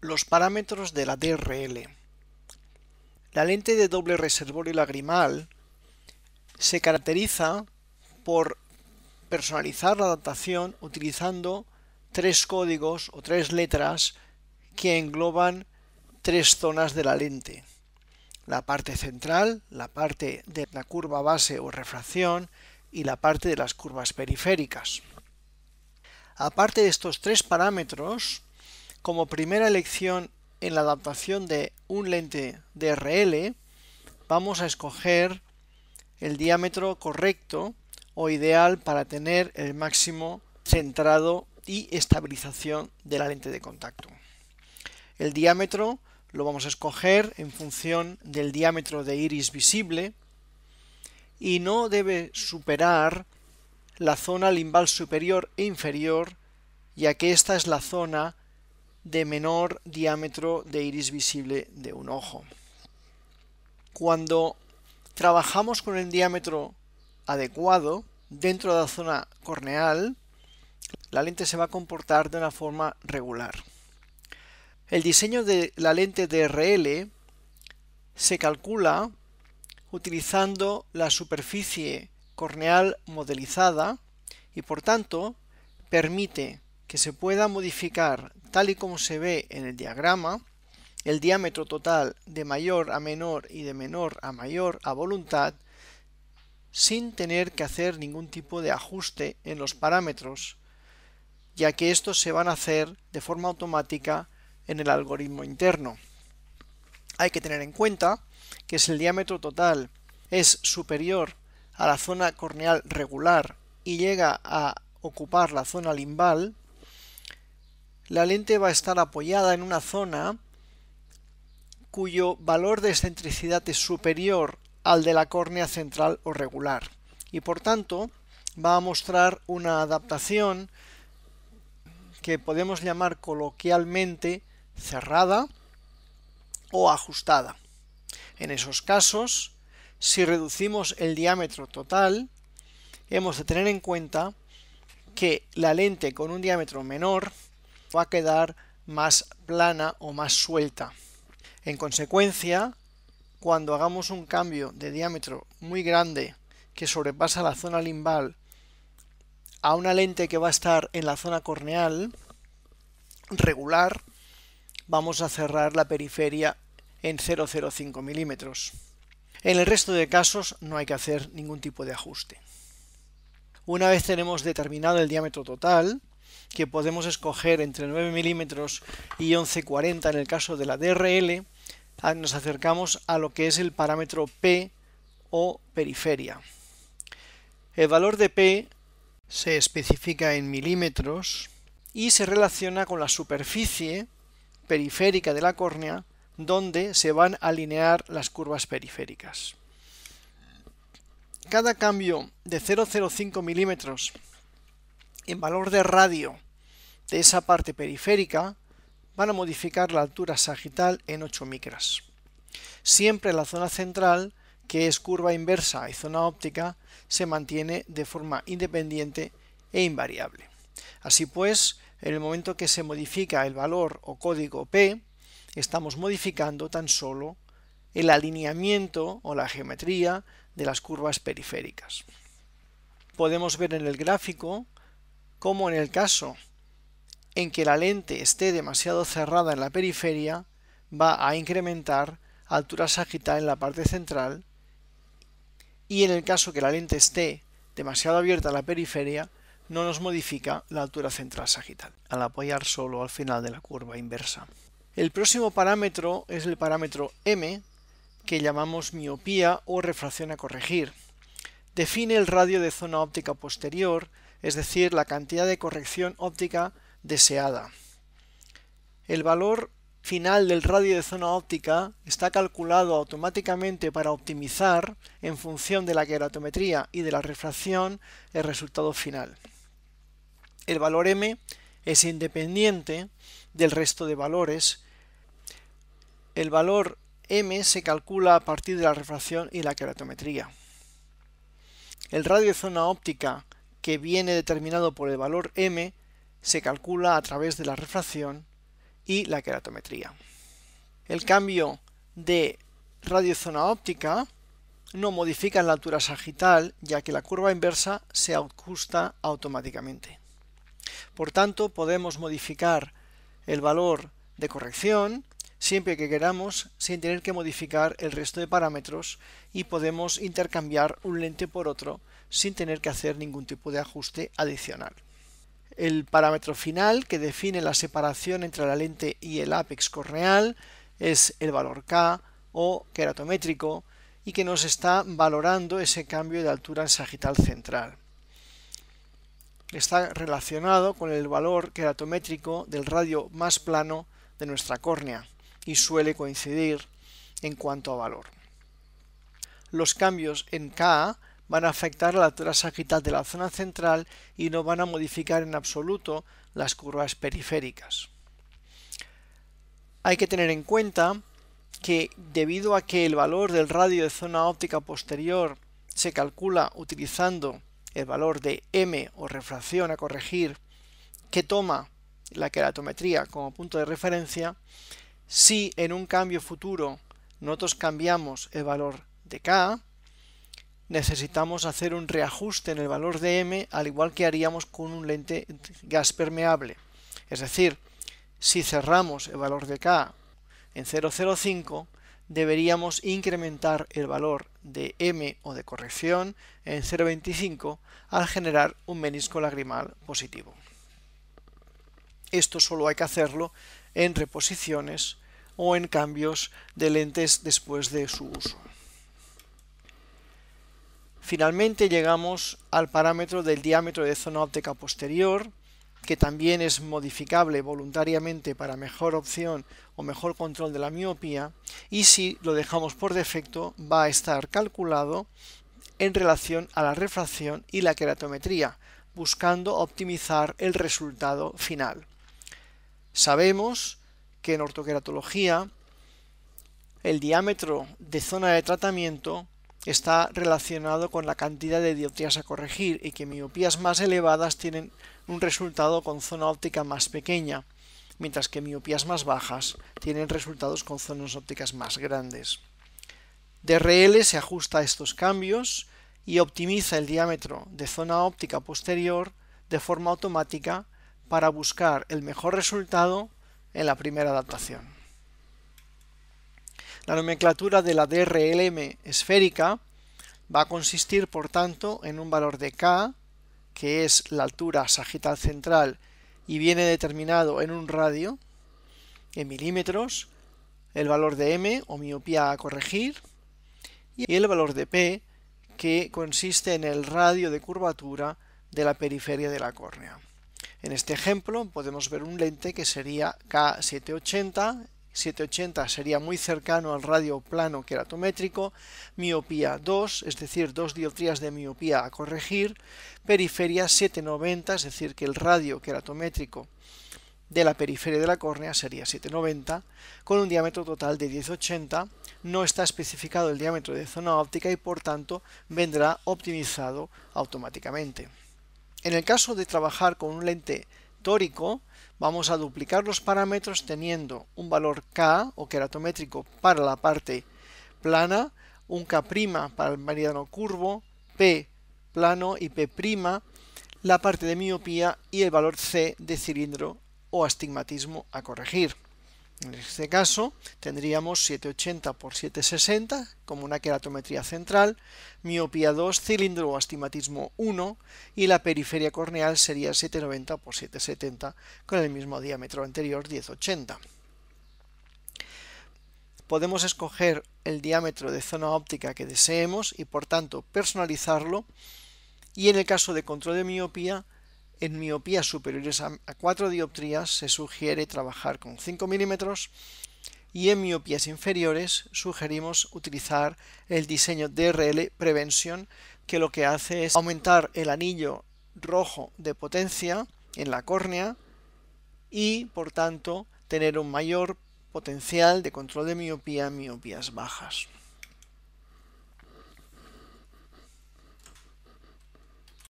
Los parámetros de la DRL. La lente de doble reservorio lagrimal se caracteriza por personalizar la adaptación utilizando tres códigos o tres letras que engloban tres zonas de la lente. La parte central, la parte de la curva base o refracción y la parte de las curvas periféricas. Aparte de estos tres parámetros, como primera elección en la adaptación de un lente DRL, vamos a escoger el diámetro correcto o ideal para tener el máximo centrado y estabilización de la lente de contacto. El diámetro lo vamos a escoger en función del diámetro de iris visible y no debe superar la zona limbal superior e inferior ya que esta es la zona de menor diámetro de iris visible de un ojo. Cuando trabajamos con el diámetro adecuado dentro de la zona corneal, la lente se va a comportar de una forma regular. El diseño de la lente DRL se calcula utilizando la superficie corneal modelizada y por tanto permite que se pueda modificar tal y como se ve en el diagrama, el diámetro total de mayor a menor y de menor a mayor a voluntad, sin tener que hacer ningún tipo de ajuste en los parámetros, ya que estos se van a hacer de forma automática en el algoritmo interno. Hay que tener en cuenta que si el diámetro total es superior a la zona corneal regular y llega a ocupar la zona limbal, la lente va a estar apoyada en una zona cuyo valor de excentricidad es superior al de la córnea central o regular y por tanto va a mostrar una adaptación que podemos llamar coloquialmente cerrada o ajustada. En esos casos, si reducimos el diámetro total, hemos de tener en cuenta que la lente con un diámetro menor va a quedar más plana o más suelta. En consecuencia, cuando hagamos un cambio de diámetro muy grande que sobrepasa la zona limbal a una lente que va a estar en la zona corneal regular, vamos a cerrar la periferia en 0,05 milímetros. En el resto de casos no hay que hacer ningún tipo de ajuste. Una vez tenemos determinado el diámetro total, que podemos escoger entre 9 milímetros y 1140 en el caso de la DRL, ah, nos acercamos a lo que es el parámetro P o periferia. El valor de P se especifica en milímetros y se relaciona con la superficie periférica de la córnea donde se van a alinear las curvas periféricas. Cada cambio de 0,05 milímetros en valor de radio de esa parte periférica van a modificar la altura sagital en 8 micras. Siempre la zona central, que es curva inversa y zona óptica, se mantiene de forma independiente e invariable. Así pues, en el momento que se modifica el valor o código P, estamos modificando tan solo el alineamiento o la geometría de las curvas periféricas. Podemos ver en el gráfico como en el caso en que la lente esté demasiado cerrada en la periferia, va a incrementar altura sagital en la parte central y en el caso que la lente esté demasiado abierta en la periferia, no nos modifica la altura central sagital al apoyar solo al final de la curva inversa. El próximo parámetro es el parámetro M, que llamamos miopía o refracción a corregir. Define el radio de zona óptica posterior es decir, la cantidad de corrección óptica deseada. El valor final del radio de zona óptica está calculado automáticamente para optimizar, en función de la queratometría y de la refracción, el resultado final. El valor m es independiente del resto de valores. El valor m se calcula a partir de la refracción y la queratometría. El radio de zona óptica que viene determinado por el valor m se calcula a través de la refracción y la queratometría. El cambio de radiozona óptica no modifica la altura sagital ya que la curva inversa se ajusta automáticamente. Por tanto, podemos modificar el valor de corrección siempre que queramos sin tener que modificar el resto de parámetros y podemos intercambiar un lente por otro sin tener que hacer ningún tipo de ajuste adicional. El parámetro final que define la separación entre la lente y el ápex corneal es el valor K o queratométrico y que nos está valorando ese cambio de altura en sagital central. Está relacionado con el valor queratométrico del radio más plano de nuestra córnea y suele coincidir en cuanto a valor. Los cambios en K van a afectar a la altura de la zona central y no van a modificar en absoluto las curvas periféricas. Hay que tener en cuenta que debido a que el valor del radio de zona óptica posterior se calcula utilizando el valor de m o refracción a corregir que toma la queratometría como punto de referencia, si en un cambio futuro nosotros cambiamos el valor de K, necesitamos hacer un reajuste en el valor de M al igual que haríamos con un lente gas permeable. Es decir, si cerramos el valor de K en 0,05, deberíamos incrementar el valor de M o de corrección en 0,25 al generar un menisco lagrimal positivo. Esto solo hay que hacerlo en reposiciones o en cambios de lentes después de su uso. Finalmente llegamos al parámetro del diámetro de zona óptica posterior, que también es modificable voluntariamente para mejor opción o mejor control de la miopía, y si lo dejamos por defecto va a estar calculado en relación a la refracción y la queratometría, buscando optimizar el resultado final. Sabemos que en ortoqueratología el diámetro de zona de tratamiento está relacionado con la cantidad de dioptrías a corregir y que miopías más elevadas tienen un resultado con zona óptica más pequeña, mientras que miopías más bajas tienen resultados con zonas ópticas más grandes. DRL se ajusta a estos cambios y optimiza el diámetro de zona óptica posterior de forma automática para buscar el mejor resultado en la primera adaptación. La nomenclatura de la DRLM esférica va a consistir, por tanto, en un valor de K, que es la altura sagital central y viene determinado en un radio, en milímetros, el valor de M o miopía a corregir y el valor de P, que consiste en el radio de curvatura de la periferia de la córnea. En este ejemplo podemos ver un lente que sería K780, 780 sería muy cercano al radio plano queratométrico, miopía 2, es decir, dos dioptrías de miopía a corregir, periferia 790, es decir, que el radio queratométrico de la periferia de la córnea sería 790, con un diámetro total de 1080, no está especificado el diámetro de zona óptica y por tanto vendrá optimizado automáticamente. En el caso de trabajar con un lente tórico, vamos a duplicar los parámetros teniendo un valor K o queratométrico para la parte plana, un K' para el meridiano curvo, P plano y P', la parte de miopía y el valor C de cilindro o astigmatismo a corregir. En este caso tendríamos 780 por 760 como una queratometría central, miopía 2, cilindro o astigmatismo 1 y la periferia corneal sería 790 por 770 con el mismo diámetro anterior 1080. Podemos escoger el diámetro de zona óptica que deseemos y por tanto personalizarlo y en el caso de control de miopía en miopías superiores a 4 dioptrías se sugiere trabajar con 5 milímetros y en miopías inferiores sugerimos utilizar el diseño DRL Prevention que lo que hace es aumentar el anillo rojo de potencia en la córnea y por tanto tener un mayor potencial de control de miopía en miopías bajas.